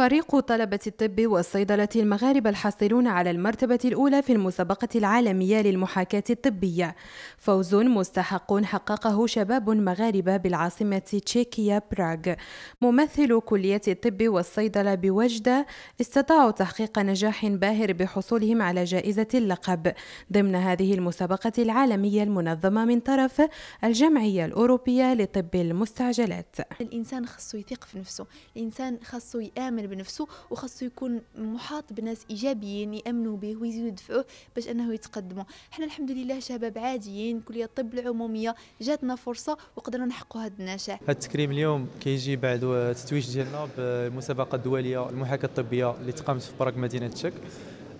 فريق طلبة الطب والصيدلة المغاربة الحاصلون على المرتبة الأولى في المسابقة العالمية للمحاكاة الطبية فوز مستحق حققه شباب مغاربة بالعاصمة تشيكيا براغ ممثل كلية الطب والصيدلة بوجدة استطاعوا تحقيق نجاح باهر بحصولهم على جائزة اللقب ضمن هذه المسابقة العالمية المنظمة من طرف الجمعية الأوروبية لطب المستعجلات الإنسان خصو يثق في نفسه الإنسان خصو يآمن بنفسه وخاصو يكون محاط بناس ايجابيين يامنوا به يدفعوه باش انه يتقدموا حنا الحمد لله شباب عاديين كليه الطب العموميه جاتنا فرصه وقدرنا نحققوا هذا النجاح هذا التكريم اليوم كيجي بعد التتويج ديالنا بالمسابقه الدوليه المحاكاه الطبيه اللي تقامت في براغ مدينه تشك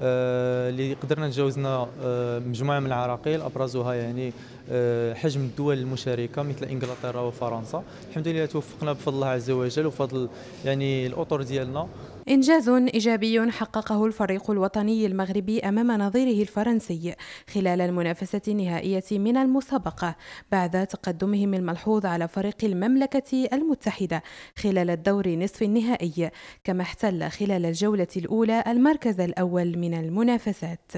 آه، اللي قدرنا نتجاوزنا آه، مجموعه من العراقيل ابرزها يعني آه، حجم الدول المشاركه مثل انجلترا وفرنسا الحمد لله توفقنا بفضل الله عز وجل وفضل يعني الاطر ديالنا إنجاز إيجابي حققه الفريق الوطني المغربي أمام نظيره الفرنسي خلال المنافسة النهائية من المسابقة بعد تقدمهم الملحوظ على فريق المملكة المتحدة خلال الدور نصف النهائي كما احتل خلال الجولة الأولى المركز الأول من المنافسات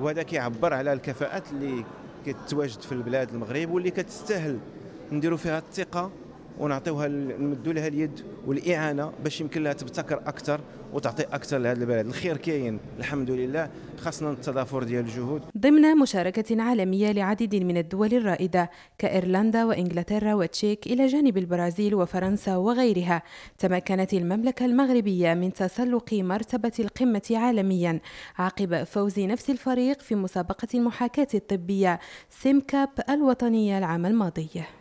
وهذا كيعبر على الكفاءات اللي كتواجد في البلاد المغرب واللي كتستاهل نديروا فيها الثقة ونعطيوها نمدوا لها اليد والاعانه باش يمكن لها تبتكر اكثر وتعطي اكثر لهذا البلد الخير كاين الحمد لله خاصنا التضافر ديال الجهود ضمن مشاركه عالميه لعديد من الدول الرائده كايرلندا وانجلترا وتشيك الى جانب البرازيل وفرنسا وغيرها تمكنت المملكه المغربيه من تسلق مرتبه القمه عالميا عقب فوز نفس الفريق في مسابقه المحاكاه الطبيه سيمكاب الوطنيه العام الماضي